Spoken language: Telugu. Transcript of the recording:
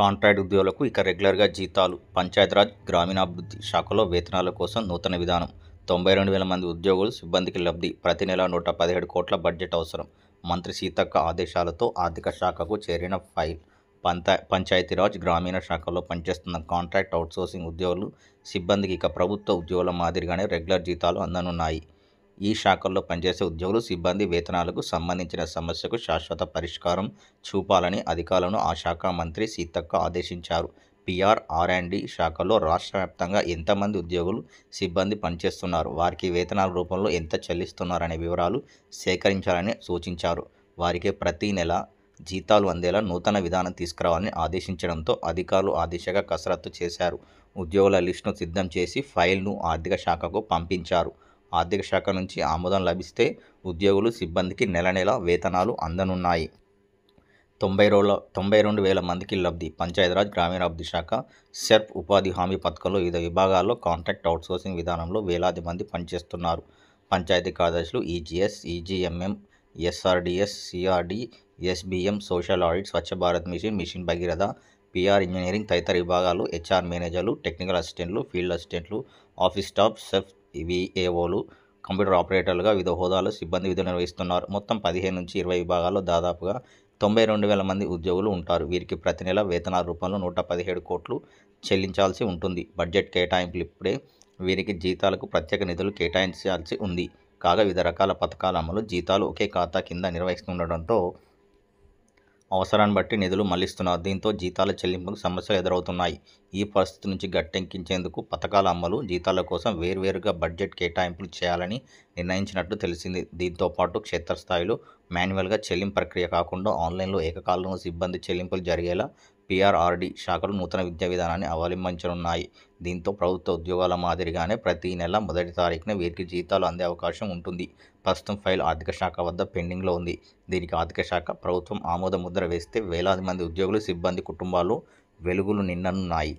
కాంట్రాక్ట్ ఉద్యోగులకు ఇక రెగ్యులర్గా జీతాలు పంచాయతీరాజ్ గ్రామీణాభివృద్ధి శాఖలో వేతనాల కోసం నూతన విధానం తొంభై రెండు వేల మంది ఉద్యోగులు సిబ్బందికి లబ్ధి ప్రతి నెల నూట పదిహేడు కోట్ల బడ్జెట్ అవసరం మంత్రి సీతక్క ఆదేశాలతో ఆర్థిక శాఖకు చేరిన ఫైల్ పంచా పంచాయతీరాజ్ గ్రామీణ శాఖలో పనిచేస్తున్న కాంట్రాక్ట్ అవుట్సోర్సింగ్ ఉద్యోగులు సిబ్బందికి ఇక ప్రభుత్వ ఉద్యోగుల మాదిరిగానే రెగ్యులర్ జీతాలు అందనున్నాయి ఈ శాఖల్లో పనిచేసే ఉద్యోగులు సిబ్బంది వేతనాలకు సంబంధించిన సమస్యకు శాశ్వత పరిష్కారం చూపాలని అధికారులను ఆ శాఖ మంత్రి సీతక్క ఆదేశించారు పిఆర్ ఆర్ అండ్ డి శాఖలో రాష్ట్ర వ్యాప్తంగా ఎంతమంది ఉద్యోగులు సిబ్బంది పనిచేస్తున్నారు వారికి వేతనాల రూపంలో ఎంత చెల్లిస్తున్నారనే వివరాలు సేకరించాలని సూచించారు వారికి ప్రతీ నెల జీతాలు అందేలా నూతన విధానం తీసుకురావాలని ఆదేశించడంతో అధికారులు ఆ దిశగా కసరత్తు చేశారు ఉద్యోగుల లిస్టును సిద్ధం చేసి ఫైల్ను ఆర్థిక శాఖకు పంపించారు ఆర్థిక శాఖ నుంచి ఆమోదం లభిస్తే ఉద్యోగులు సిబ్బందికి నెల నెల వేతనాలు అందనున్నాయి తొంభై రోజుల తొంభై రెండు వేల మందికి లబ్ధి పంచాయతీరాజ్ గ్రామీణాభివృద్ధి శాఖ సెర్ప్ ఉపాధి హామీ పథకంలో వివిధ విభాగాల్లో కాంట్రాక్ట్ అవుట్సోర్సింగ్ విధానంలో వేలాది మంది పనిచేస్తున్నారు పంచాయతీ కార్యదర్శులు EGS EGMM SRDS CRD SBM social audit Swachh Bharat mission mission Bhagiratha PR engineering తదితర విభాగాలు హెచ్ఆర్ మేనేజర్లు టెక్నికల్ అసిస్టెంట్లు ఫీల్డ్ అసిస్టెంట్లు ఆఫీస్ స్టాఫ్ సెఫ్ విఏఓలు కంప్యూటర్ ఆపరేటర్లుగా వివిధ హోదాలో సిబ్బంది విధులు నిర్వహిస్తున్నారు మొత్తం పదిహేను నుంచి ఇరవై విభాగాల్లో దాదాపుగా తొంభై రెండు వేల మంది ఉద్యోగులు ఉంటారు వీరికి ప్రతి నెల వేతనాల రూపంలో నూట పదిహేడు కోట్లు చెల్లించాల్సి ఉంటుంది బడ్జెట్ కేటాయింపులు ఇప్పుడే వీరికి జీతాలకు ప్రత్యేక నిధులు కేటాయించాల్సి ఉంది కాగా వివిధ రకాల పథకాల అమలు జీతాలు ఒకే ఖాతా కింద నిర్వహిస్తుండటంతో అవసరాన్ని బట్టి నిధులు మళ్లిస్తున్నారు దీంతో జీతాల చెల్లింపుకు సమస్యలు ఎదురవుతున్నాయి ఈ పరిస్థితి నుంచి గట్టెక్కించేందుకు పథకాల అమలు జీతాల కోసం వేర్వేరుగా బడ్జెట్ కేటాయింపులు చేయాలని నిర్ణయించినట్లు తెలిసింది దీంతో పాటు క్షేత్రస్థాయిలో మాన్యువల్గా చెల్లింపు ప్రక్రియ కాకుండా ఆన్లైన్లో ఏకకాలంలో సిబ్బంది చెల్లింపులు జరిగేలా పీఆర్ఆర్డీ శాఖలు నూతన విద్యా విధానాన్ని అవలంబించనున్నాయి దీంతో ప్రభుత్వ ఉద్యోగాల మాదిరిగానే ప్రతి నెల మొదటి తారీఖున వీరికి జీతాలు అందే అవకాశం ఉంటుంది ప్రస్తుతం ఫైల్ ఆర్థిక శాఖ వద్ద పెండింగ్లో ఉంది దీనికి ఆర్థిక శాఖ ప్రభుత్వం ఆమోద ముద్ర వేస్తే వేలాది మంది ఉద్యోగులు సిబ్బంది కుటుంబాలు వెలుగులు నిన్ననున్నాయి